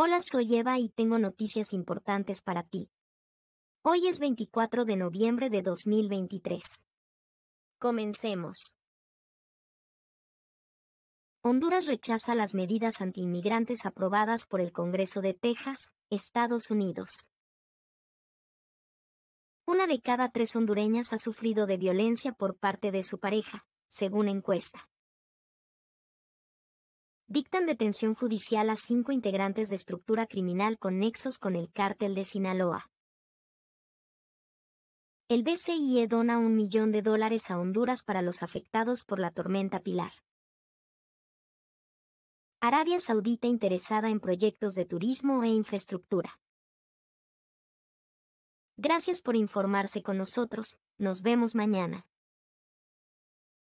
Hola, soy Eva y tengo noticias importantes para ti. Hoy es 24 de noviembre de 2023. Comencemos. Honduras rechaza las medidas antiinmigrantes aprobadas por el Congreso de Texas, Estados Unidos. Una de cada tres hondureñas ha sufrido de violencia por parte de su pareja, según encuesta dictan detención judicial a cinco integrantes de estructura criminal con nexos con el cártel de Sinaloa. El BCIE dona un millón de dólares a Honduras para los afectados por la tormenta Pilar. Arabia Saudita interesada en proyectos de turismo e infraestructura. Gracias por informarse con nosotros, nos vemos mañana.